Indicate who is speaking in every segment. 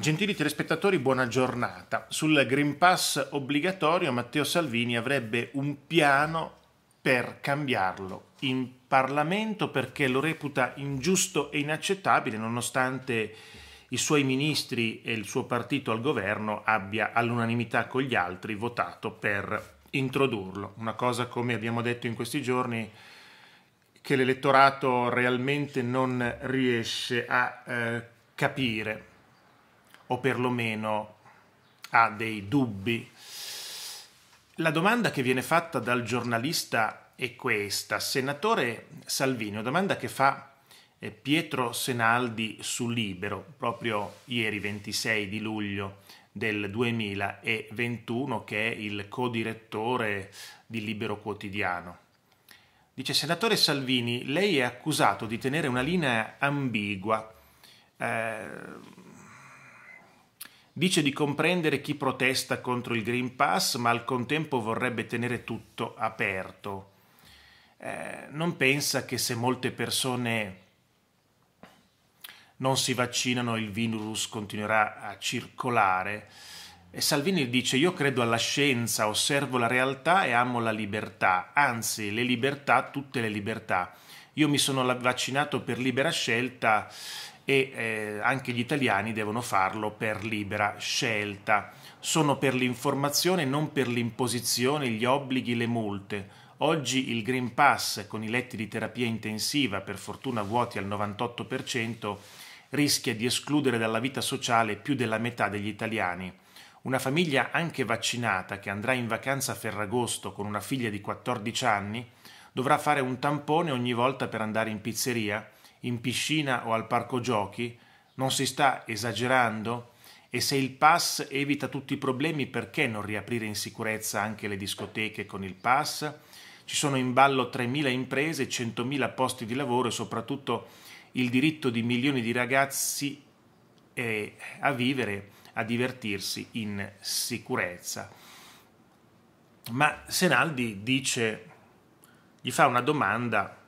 Speaker 1: Gentili telespettatori, buona giornata. Sul Green Pass obbligatorio Matteo Salvini avrebbe un piano per cambiarlo in Parlamento perché lo reputa ingiusto e inaccettabile nonostante i suoi ministri e il suo partito al governo abbia all'unanimità con gli altri votato per introdurlo. Una cosa come abbiamo detto in questi giorni che l'elettorato realmente non riesce a eh, capire o perlomeno ha dei dubbi. La domanda che viene fatta dal giornalista è questa. Senatore Salvini, una domanda che fa eh, Pietro Senaldi su Libero proprio ieri 26 di luglio del 2021 che è il co-direttore di Libero Quotidiano. Dice Senatore Salvini, lei è accusato di tenere una linea ambigua. Eh, Dice di comprendere chi protesta contro il Green Pass, ma al contempo vorrebbe tenere tutto aperto. Eh, non pensa che se molte persone non si vaccinano il virus continuerà a circolare. E Salvini dice io credo alla scienza, osservo la realtà e amo la libertà, anzi le libertà, tutte le libertà. Io mi sono vaccinato per libera scelta e eh, anche gli italiani devono farlo per libera scelta. Sono per l'informazione, non per l'imposizione, gli obblighi, le multe. Oggi il Green Pass con i letti di terapia intensiva, per fortuna vuoti al 98%, rischia di escludere dalla vita sociale più della metà degli italiani. Una famiglia anche vaccinata che andrà in vacanza a Ferragosto con una figlia di 14 anni dovrà fare un tampone ogni volta per andare in pizzeria in piscina o al parco giochi? Non si sta esagerando? E se il pass evita tutti i problemi, perché non riaprire in sicurezza anche le discoteche con il pass? Ci sono in ballo 3.000 imprese, 100.000 posti di lavoro e soprattutto il diritto di milioni di ragazzi eh, a vivere, a divertirsi in sicurezza. Ma Senaldi dice, gli fa una domanda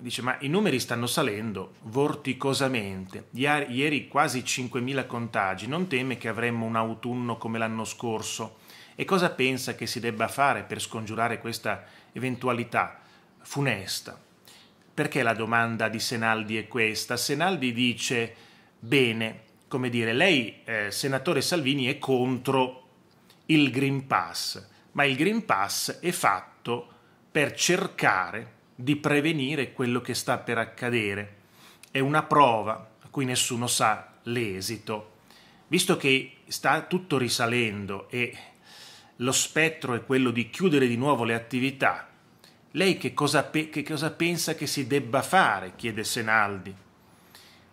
Speaker 1: dice ma i numeri stanno salendo vorticosamente, ieri quasi 5.000 contagi, non teme che avremmo un autunno come l'anno scorso e cosa pensa che si debba fare per scongiurare questa eventualità funesta? Perché la domanda di Senaldi è questa? Senaldi dice bene, come dire, lei eh, senatore Salvini è contro il Green Pass, ma il Green Pass è fatto per cercare di prevenire quello che sta per accadere. È una prova a cui nessuno sa l'esito. Visto che sta tutto risalendo e lo spettro è quello di chiudere di nuovo le attività, lei che cosa, pe- che cosa pensa che si debba fare? chiede Senaldi.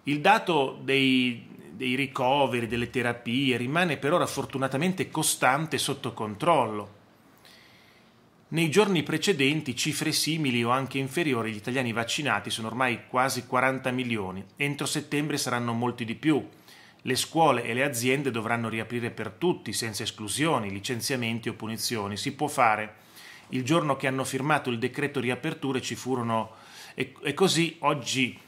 Speaker 1: Il dato dei, dei ricoveri, delle terapie rimane per ora fortunatamente costante e sotto controllo nei giorni precedenti cifre simili o anche inferiori gli italiani vaccinati sono ormai quasi 40 milioni, entro settembre saranno molti di più. Le scuole e le aziende dovranno riaprire per tutti, senza esclusioni, licenziamenti o punizioni. Si può fare. Il giorno che hanno firmato il decreto riaperture ci furono... E, così oggi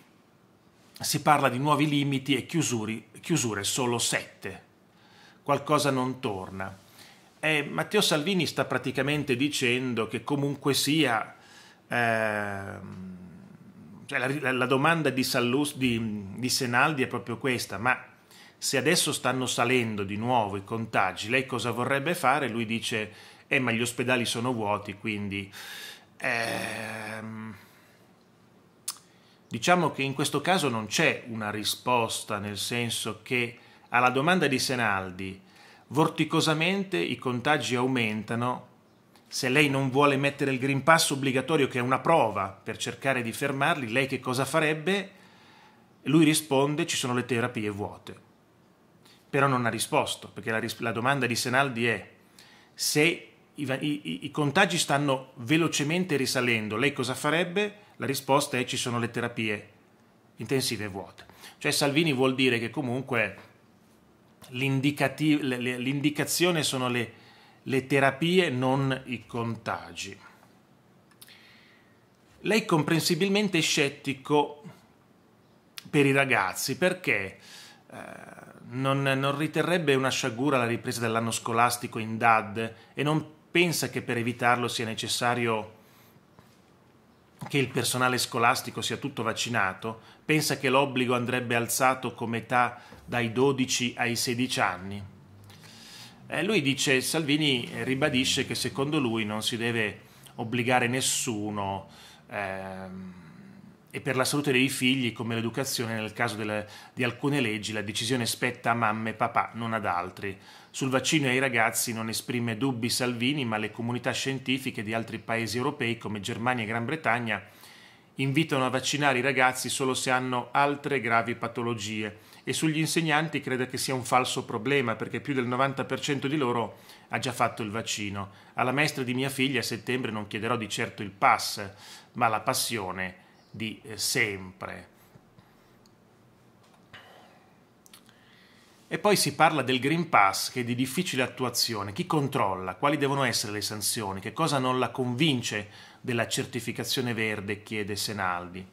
Speaker 1: si parla di nuovi limiti e chiusuri, chiusure solo 7. Qualcosa non torna eh, Matteo Salvini sta praticamente dicendo che comunque sia... Eh, cioè la, la, domanda di, Sallus, di, di, Senaldi è proprio questa, ma se adesso stanno salendo di nuovo i contagi, lei cosa vorrebbe fare? Lui dice, eh ma gli ospedali sono vuoti, quindi... Ehm, diciamo che in questo caso non c'è una risposta, nel senso che alla domanda di Senaldi vorticosamente i contagi aumentano, se lei non vuole mettere il Green Pass obbligatorio, che è una prova per cercare di fermarli, lei che cosa farebbe? Lui risponde ci sono le terapie vuote. Però non ha risposto, perché la, ris- la domanda di Senaldi è se i, i, i contagi stanno velocemente risalendo, lei cosa farebbe? La risposta è ci sono le terapie intensive vuote. Cioè Salvini vuol dire che comunque l'indicazione sono le, le terapie, non i contagi. Lei comprensibilmente è scettico per i ragazzi perché eh, non, non riterrebbe una sciagura la ripresa dell'anno scolastico in DAD e non pensa che per evitarlo sia necessario che il personale scolastico sia tutto vaccinato, pensa che l'obbligo andrebbe alzato come età dai 12 ai 16 anni. Eh, lui dice, Salvini eh, ribadisce che secondo lui non si deve obbligare nessuno. Ehm, e per la salute dei figli, come l'educazione, nel caso delle, di alcune leggi, la decisione spetta a mamme e papà, non ad altri. Sul vaccino ai ragazzi non esprime dubbi Salvini, ma le comunità scientifiche di altri paesi europei come Germania e Gran Bretagna invitano a vaccinare i ragazzi solo se hanno altre gravi patologie e sugli insegnanti crede che sia un falso problema perché più del 90% di loro ha già fatto il vaccino. Alla maestra di mia figlia a settembre non chiederò di certo il pass, ma la passione di eh, sempre. E poi si parla del Green Pass che è di difficile attuazione. Chi controlla? Quali devono essere le sanzioni? Che cosa non la convince della certificazione verde? chiede Senaldi.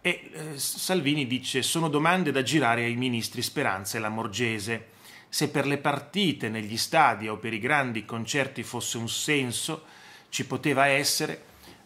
Speaker 1: E eh, Salvini dice sono domande da girare ai ministri Speranza e Lamorgese. Se per le partite negli stadi o per i grandi concerti fosse un senso, ci poteva essere,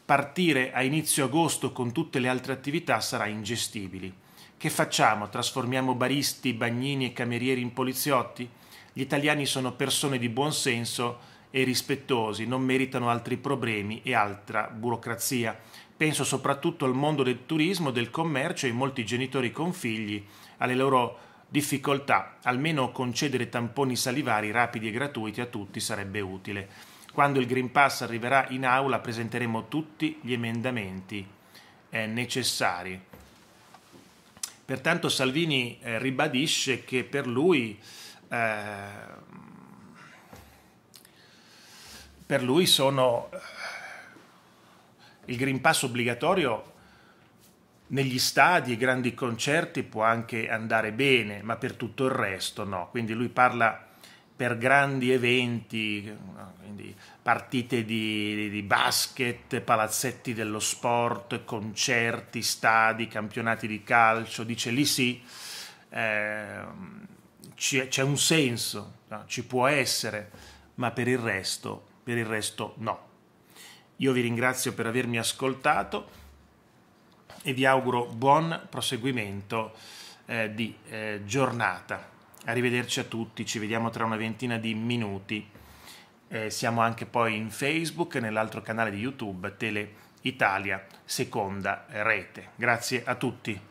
Speaker 1: partire a inizio agosto con tutte le altre attività sarà ingestibile. Che facciamo? Trasformiamo baristi, bagnini e camerieri in poliziotti? Gli italiani sono persone di buon senso e rispettosi, non meritano altri problemi e altra burocrazia. Penso soprattutto al mondo del turismo, del commercio e molti genitori con figli, alle loro difficoltà. Almeno concedere tamponi salivari rapidi e gratuiti a tutti sarebbe utile. Quando il Green Pass arriverà in aula presenteremo tutti gli emendamenti eh, necessari. Pertanto Salvini eh, ribadisce che per lui, eh, per lui sono eh, il Green Pass obbligatorio negli stadi e grandi concerti può anche andare bene, ma per tutto il resto no. Quindi lui parla per grandi eventi, quindi partite di, di, basket, palazzetti dello sport, concerti, stadi, campionati di calcio, dice lì sì, eh, c'è un senso, no? ci può essere, ma per il resto, per il resto no. Io vi ringrazio per avermi ascoltato e vi auguro buon proseguimento eh, di eh, giornata. Arrivederci a tutti, ci vediamo tra una ventina di minuti. Eh, siamo anche poi in Facebook e nell'altro canale di YouTube Tele Italia, seconda rete. Grazie a tutti.